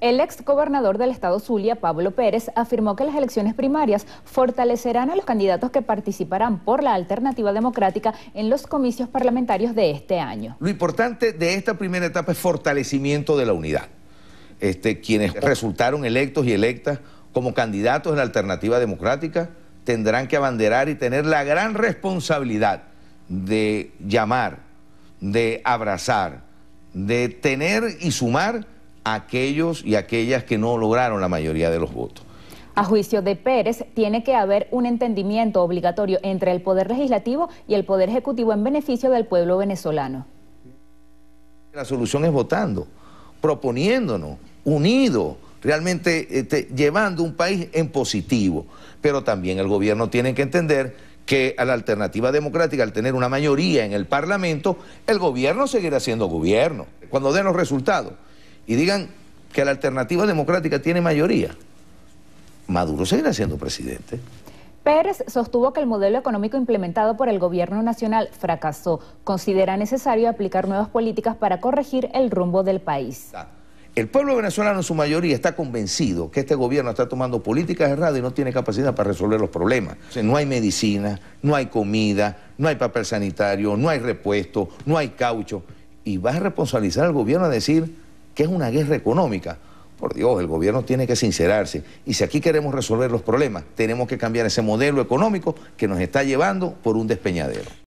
El ex gobernador del estado Zulia, Pablo Pérez, afirmó que las elecciones primarias fortalecerán a los candidatos que participarán por la alternativa democrática en los comicios parlamentarios de este año. Lo importante de esta primera etapa es fortalecimiento de la unidad. Este, quienes resultaron electos y electas como candidatos en la alternativa democrática tendrán que abanderar y tener la gran responsabilidad de llamar, de abrazar, de tener y sumar aquellos y aquellas que no lograron la mayoría de los votos. A juicio de Pérez, tiene que haber un entendimiento obligatorio entre el Poder Legislativo y el Poder Ejecutivo en beneficio del pueblo venezolano. La solución es votando, proponiéndonos, unidos, realmente este, llevando un país en positivo. Pero también el gobierno tiene que entender que a la alternativa democrática, al tener una mayoría en el Parlamento, el gobierno seguirá siendo gobierno. Cuando den los resultados, y digan que la alternativa democrática tiene mayoría, Maduro seguirá siendo presidente. Pérez sostuvo que el modelo económico implementado por el gobierno nacional fracasó. Considera necesario aplicar nuevas políticas para corregir el rumbo del país. El pueblo venezolano en su mayoría está convencido que este gobierno está tomando políticas erradas y no tiene capacidad para resolver los problemas. no hay medicina, no hay comida, no hay papel sanitario, no hay repuesto, no hay caucho. Y vas a responsabilizar al gobierno a decir, que es una guerra económica. Por Dios, el gobierno tiene que sincerarse. Y si aquí queremos resolver los problemas, tenemos que cambiar ese modelo económico que nos está llevando por un despeñadero.